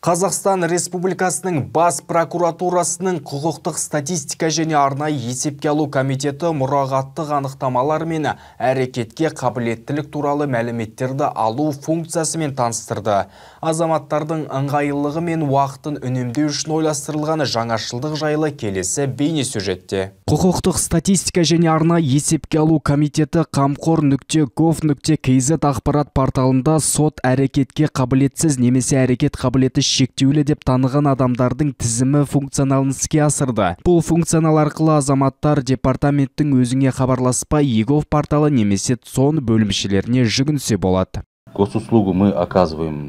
Қазақстан Республикасының бас прокуратурасының құқықтық статистика және арнайы есепке алу комитеті мұрағаттық анықтамалар мен әрекетке қабілеттілік туралы мәліметтерді алу функциясымен таныстырды. Азаматтардың ыңғайлылығы мен уақытын үнемдеу үшін ойластырылғаны жаңашылдық жайлы келесі бейне сюжетте. Құқықтық статистика және арнайы есепке алу комитеті қамқор нүкте нүкте ақпарат порталында сот әрекетке қабілетсіз немесе әрекет қабілеті шектеулі деп таныған адамдардың тізімі функционалын іске асырды бұл функционал арқылы азаматтар департаменттің өзіңе хабарласпай егов порталы немесе цон бөлімшелеріне жүгінсе болады госуслугу мы оказываем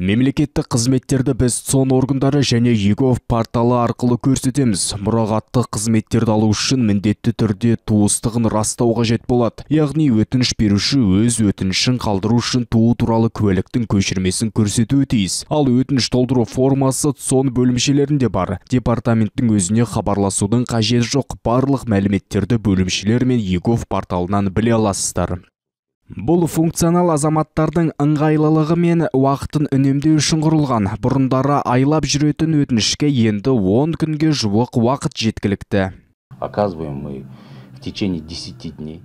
Мемлекеттік қызметтерді біз сон органдары және ЕГОВ порталы арқылы көрсетеміз. Мұрағатты қызметтерді алу үшін міндетті түрде туыстығын растауға жет болады. Яғни өтініш беруші өз өтінішін қалдыру үшін туу туралы куәліктің көшірмесін көрсетуі тиіс. Ал өтініш толдыру формасы сон бөлімшелерінде бар. Департаменттің өзіне хабарласудың қажеті жоқ. Барлық мәліметтерді бөлімшелер мен ЕГОВ порталынан біле аласыздар бұл функционал азаматтардың ыңғайлылығы мен уақытын үнемдеу үшін құрылған бұрындары айлап жүретін өтінішке енді 10 күнге жуық уақыт жеткілікті оказываем мы в течение 10 дней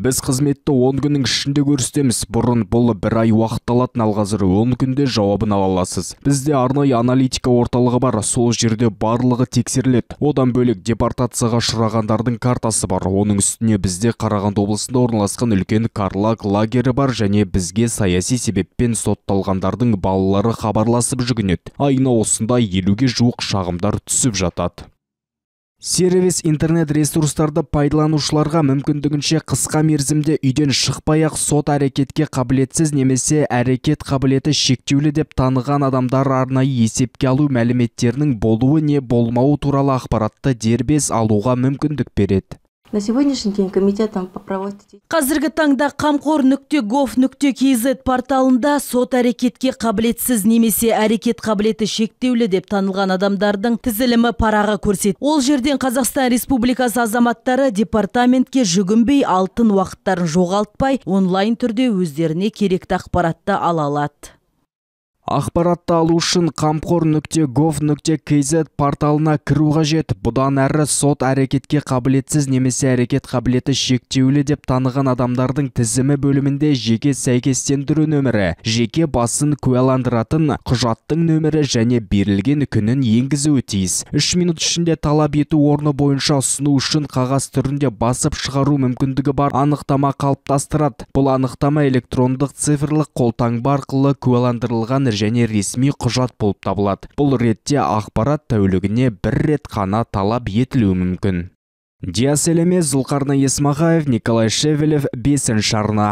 біз қызметті 10 күннің ішінде көрсетеміз бұрын бұл бір ай уақыт алатын ал қазір 10 күнде жауабын ала аласыз бізде арнайы аналитика орталығы бар сол жерде барлығы тексеріледі одан бөлек депортацияға шырағандардың картасы бар оның үстіне бізде қарағанды облысында орналасқан үлкен карлаг лагері бар және бізге саяси себеппен сотталғандардың балалары хабарласып жүгінеді айына осындай елуге жуық шағымдар түсіп жатады сервис интернет ресурстарды пайдаланушыларға мүмкіндігінше қысқа мерзімде үйден шықпай ақ сот әрекетке қабілетсіз немесе әрекет қабілеті шектеулі деп таныған адамдар арнайы есепке алу мәліметтерінің болуы не болмауы туралы ақпаратты дербес алуға мүмкіндік береді На сегодняшний день комитетом по Қазіргі таңда қамқор нүкте гов нүкте kz порталында сот әрекетке қабілетсіз немесе әрекет қабілеті шектеулі деп танылған адамдардың тізілімі парағы көрсет. Ол жерден Қазақстан Республикасы азаматтары департаментке жүгінбей алтын уақыттарын жоғалтпай онлайн түрде өздеріне керекті ақпаратты ала ақпаратты алу үшін қамқор нүкте гов нүкте порталына кіру қажет бұдан әрі сот әрекетке қабілетсіз немесе әрекет қабілеті шектеулі деп таныған адамдардың тізімі бөлімінде жеке сәйкестендіру нөмірі жеке басын куәландыратын құжаттың нөмірі және берілген күнін енгізуі тиіс үш минут ішінде талап ету орны бойынша ұсыну үшін қағаз түрінде басып шығару мүмкіндігі бар анықтама қалыптастырады бұл анықтама электрондық цифрлық қолтаңба арқылы куәландырылған және ресми құжат болып табылады бұл ретте ақпарат тәулігіне бір рет қана талап етілуі мүмкін диас елемес зұлқарна есмағаев николай шевелев бесінші арна